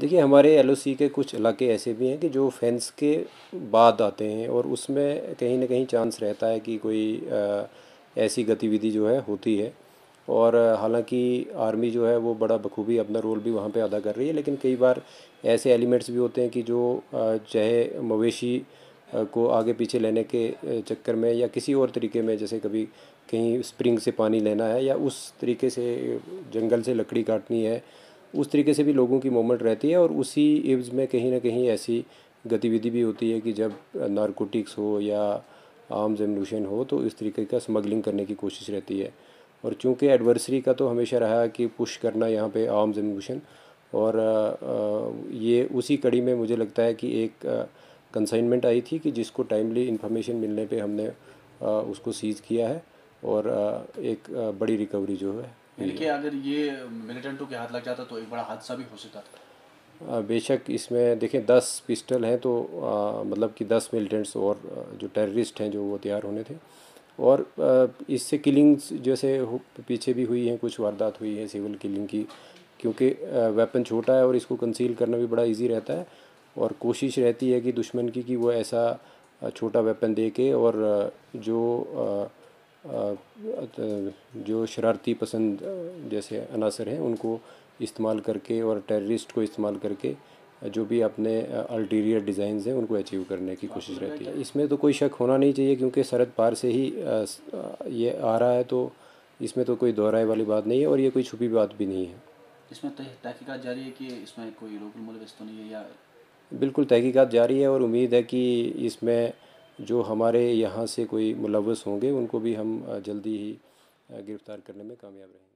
देखिए हमारे एल के कुछ इलाके ऐसे भी हैं कि जो फेंस के बाद आते हैं और उसमें कहीं ना कहीं चांस रहता है कि कोई ऐसी गतिविधि जो है होती है और हालांकि आर्मी जो है वो बड़ा बखूबी अपना रोल भी वहाँ पे अदा कर रही है लेकिन कई बार ऐसे एलिमेंट्स भी होते हैं कि जो चाहे मवेशी को आगे पीछे लेने के चक्कर में या किसी और तरीके में जैसे कभी कहीं स्प्रिंग से पानी लेना है या उस तरीके से जंगल से लकड़ी काटनी है उस तरीके से भी लोगों की मूवमेंट रहती है और उसी इब्ज़ में कहीं ना कहीं ऐसी गतिविधि भी होती है कि जब नारकोटिक्स हो या आम जमनूशन हो तो इस तरीके का स्मगलिंग करने की कोशिश रहती है और चूँकि एडवर्सरी का तो हमेशा रहा कि पुश करना यहाँ पे आम जमनूशन और ये उसी कड़ी में मुझे लगता है कि एक कंसाइनमेंट आई थी कि जिसको टाइमली इंफॉर्मेशन मिलने पे हमने उसको सीज़ किया है और एक बड़ी रिकवरी जो है इनके हम्म। अगर ये मिलिटेंटों के हाथ लग जाता तो एक बड़ा हादसा भी हो सकता था बेशक इसमें देखें दस पिस्टल हैं तो आ, मतलब कि दस मिलिटेंट्स और जो टेररिस्ट हैं जो वो तैयार होने थे और इससे किलिंग्स जैसे पीछे भी हुई हैं कुछ वारदात हुई है सिविल किलिंग की क्योंकि वेपन छोटा है और इसको कंसील करना भी बड़ा इजी रहता है और कोशिश रहती है कि दुश्मन की कि वो ऐसा छोटा वेपन दे के और जो जो शरारती पसंद जैसे अनासर हैं उनको इस्तेमाल करके और टेररिस्ट को इस्तेमाल करके जो भी अपने अल्टीरियर डिज़ाइन हैं उनको अचीव करने की कोशिश रहती है इसमें तो कोई शक होना नहीं चाहिए क्योंकि सरहद पार से ही ये आ रहा है तो इसमें तो कोई दोहराए वाली बात नहीं है और ये कोई छुपी बात भी नहीं है इसमें तहकीकत जारी है कि इसमें कोई लोकल मुलविस तो नहीं है या बिल्कुल तहकीकत जारी है और उम्मीद है कि इसमें जो हमारे यहाँ से कोई मुलवस होंगे उनको भी हम जल्दी ही गिरफ़्तार करने में कामयाब रहेंगे